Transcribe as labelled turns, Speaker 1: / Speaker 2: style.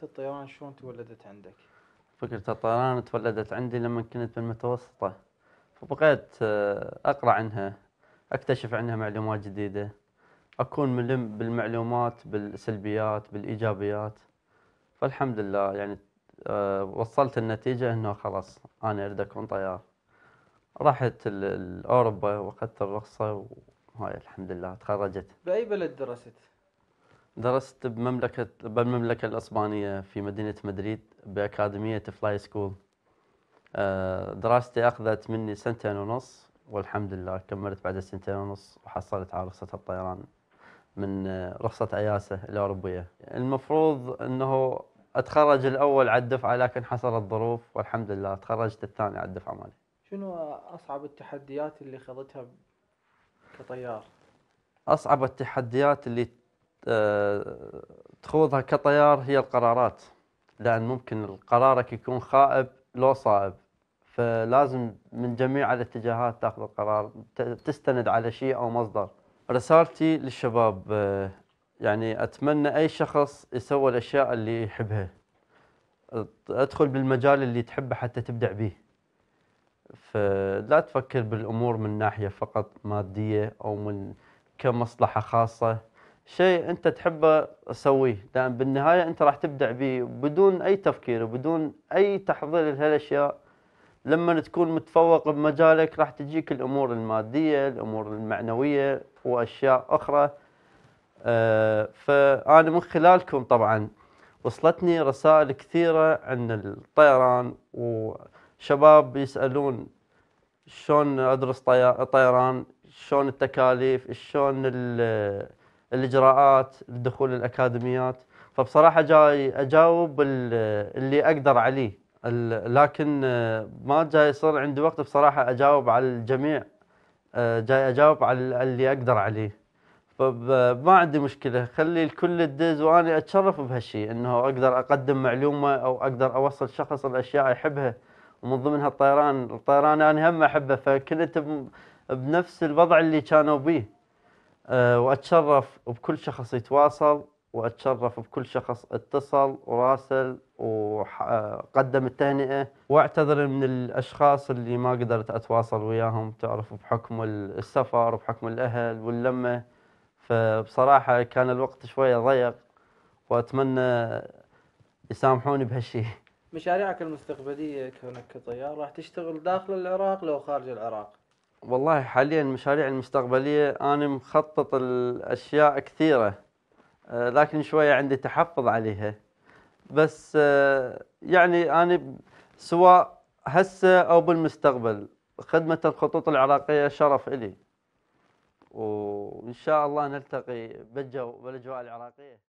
Speaker 1: فكرة الطيران شلون تولدت عندك؟ فكرة الطيران تولدت عندي لما كنت بالمتوسطة فبقيت آه، أقرأ عنها أكتشف عنها معلومات جديدة أكون ملم بالمعلومات بالسلبيات بالإيجابيات فالحمد لله يعني آه، وصلت النتيجة أنه خلاص أنا أريد أكون طيار رحت أوروبا وأخذت الرخصة وهاي الحمد لله تخرجت بأي بلد درست؟ درست بمملكة بالمملكة الإسبانية في مدينة مدريد بأكاديمية فلاي آه، سكول دراستي أخذت مني سنتين ونص والحمد لله كملت بعد سنتين ونص وحصلت على رخصة الطيران من آه، رخصة أياسة الأوروبية المفروض أنه أتخرج الأول على الدفعة لكن حصلت ظروف والحمد لله تخرجت الثاني على الدفعة مالي شنو أصعب التحديات اللي خضتها كطيار؟ أصعب التحديات اللي آه، تخوضها كطيار هي القرارات لأن ممكن قرارك يكون خائب لو صائب فلازم من جميع الاتجاهات تاخذ القرار تستند على شيء او مصدر رسالتي للشباب آه، يعني اتمنى اي شخص يسوي الاشياء اللي يحبها ادخل بالمجال اللي تحبه حتى تبدع به فلا تفكر بالامور من ناحيه فقط ماديه او من كمصلحه خاصه شيء انت تحبه سويه لان بالنهايه انت راح تبدع به بدون اي تفكير وبدون اي تحضير لهالاشياء لما تكون متفوق بمجالك راح تجيك الامور الماديه الامور المعنويه واشياء اخرى أه فانا من خلالكم طبعا وصلتني رسائل كثيره عن الطيران وشباب يسالون شلون ادرس طيران شلون التكاليف شلون الاجراءات الدخول الاكاديميات فبصراحه جاي اجاوب اللي اقدر عليه لكن آه، ما جاي يصير عندي وقت بصراحه اجاوب على الجميع آه، جاي اجاوب على اللي اقدر عليه فما عندي مشكله خلي الكل الدز وانا اتشرف بهالشيء انه اقدر اقدم معلومه او اقدر اوصل شخص الاشياء يحبها ومن ضمنها الطيران الطيران انا هم احبه فكنت بنفس الوضع اللي كانوا بيه آه، واتشرف بكل شخص يتواصل واتشرف بكل شخص اتصل وراسل وقدم آه، التهنئه واعتذر من الاشخاص اللي ما قدرت اتواصل وياهم تعرف بحكم السفر وبحكم الاهل واللمه فبصراحه كان الوقت شويه ضيق واتمنى يسامحوني بهالشيء. مشاريعك المستقبليه كونك كطيار راح تشتغل داخل العراق لو خارج العراق؟ والله حاليا المشاريع المستقبلية أنا مخطط الأشياء كثيرة آه، لكن شوية عندي تحفظ عليها بس آه، يعني أنا سواء هسه أو بالمستقبل خدمة الخطوط العراقية شرف إلي وإن شاء الله نلتقي بالجو بالأجواء العراقية